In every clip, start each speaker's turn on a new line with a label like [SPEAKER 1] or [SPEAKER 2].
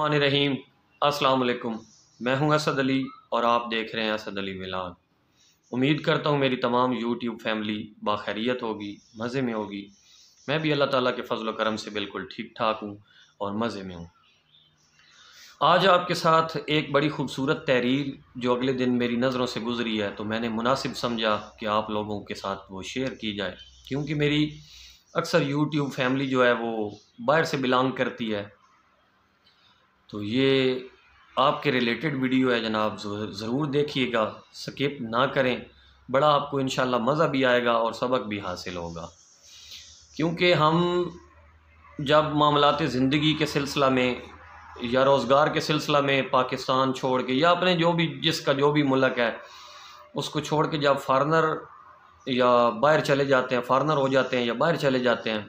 [SPEAKER 1] रहीम अस्सलाम वालेकुम मैं हूं असद अली और आप देख रहे हैं असद अली मिलान उम्मीद करता हूं मेरी तमाम यूट्यूब फैमिली बाखैरियत होगी मज़े में होगी मैं भी अल्लाह ताला के फजल करम से बिल्कुल ठीक ठाक हूं और मज़े में हूं आज आपके साथ एक बड़ी खूबसूरत तहरीर जो अगले दिन मेरी नज़रों से गुजरी है तो मैंने मुनासिब समझा कि आप लोगों के साथ वो शेयर की जाए क्योंकि मेरी अक्सर यूट्यूब फैमिली जो है वो बाहर से बिलोंग करती है तो ये आपके रिलेटेड वीडियो है जनाब ज़रूर देखिएगा स्किप ना करें बड़ा आपको इन मज़ा भी आएगा और सबक भी हासिल होगा क्योंकि हम जब मामलात ज़िंदगी के सिलसिला में या रोज़गार के सिलसिला में पाकिस्तान छोड़ के या अपने जो भी जिसका जो भी मुल्क है उसको छोड़ के जब फारनर या बाहर चले जाते हैं फारनर हो जाते हैं या बाहर चले जाते हैं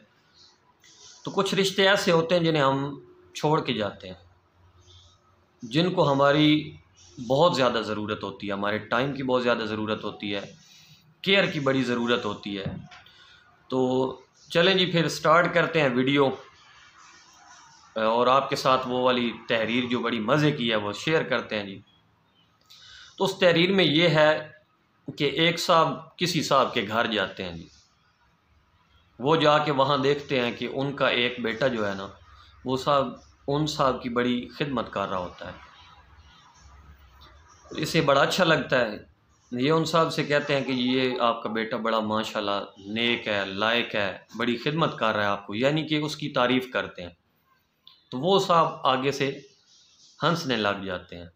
[SPEAKER 1] तो कुछ रिश्ते ऐसे होते हैं जिन्हें हम छोड़ के जाते हैं जिनको हमारी बहुत ज़्यादा ज़रूरत होती है हमारे टाइम की बहुत ज़्यादा ज़रूरत होती है केयर की बड़ी ज़रूरत होती है तो चलें जी फिर स्टार्ट करते हैं वीडियो और आपके साथ वो वाली तहरीर जो बड़ी मज़े की है वो शेयर करते हैं जी तो उस तहरीर में ये है कि एक साहब किसी साहब के घर जाते हैं जी वो जाके वहाँ देखते हैं कि उनका एक बेटा जो है ना वो साहब उन साहब की बड़ी खिदमत कर रहा होता है इसे बड़ा अच्छा लगता है ये उन साहब से कहते हैं कि ये आपका बेटा बड़ा माशाल्लाह नेक है लायक है बड़ी खिदमत कर रहा है आपको यानी कि उसकी तारीफ़ करते हैं तो वो साहब आगे से हंसने लग जाते हैं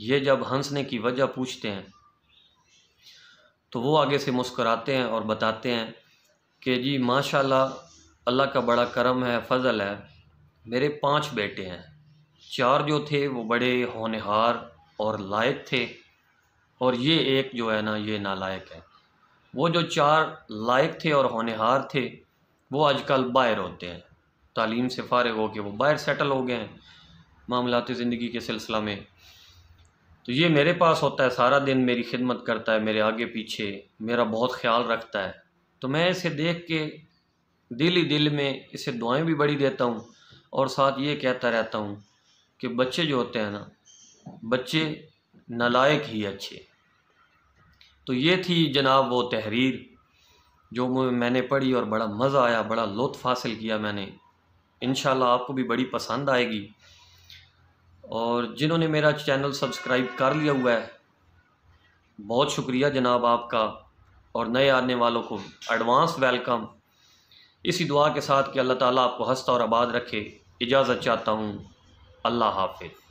[SPEAKER 1] ये जब हंसने की वजह पूछते हैं तो वो आगे से मुस्कराते हैं और बताते हैं कि जी माशाल्लाह अल्लाह का बड़ा करम है फजल है मेरे पांच बेटे हैं चार जो थे वो बड़े होनहार और लायक थे और ये एक जो है ना ये नालायक है वो जो चार लायक थे और होनहार थे वो आजकल बाहर होते हैं तालीम से फारग हो के वो बाहर सेटल हो गए हैं मामलाती ज़िंदगी के सिलसिला में तो ये मेरे पास होता है सारा दिन मेरी खिदमत करता है मेरे आगे पीछे मेरा बहुत ख्याल रखता है तो मैं इसे देख के दिल ही दिल में इसे दुआएं भी बड़ी देता हूँ और साथ ये कहता रहता हूँ कि बच्चे जो होते हैं ना बच्चे नलायक ही अच्छे तो ये थी जनाब वो तहरीर जो मैंने पढ़ी और बड़ा मज़ा आया बड़ा लुत्फ़ हासिल किया मैंने इन आपको भी बड़ी पसंद आएगी और जिन्होंने मेरा चैनल सब्सक्राइब कर लिया हुआ है बहुत शुक्रिया जनाब आपका और नए आने वालों को एडवांस वेलकम इसी दुआ के साथ कि अल्लाह ताला आपको हंसता और आबाद रखे इजाज़त चाहता हूँ अल्लाह हाफिज़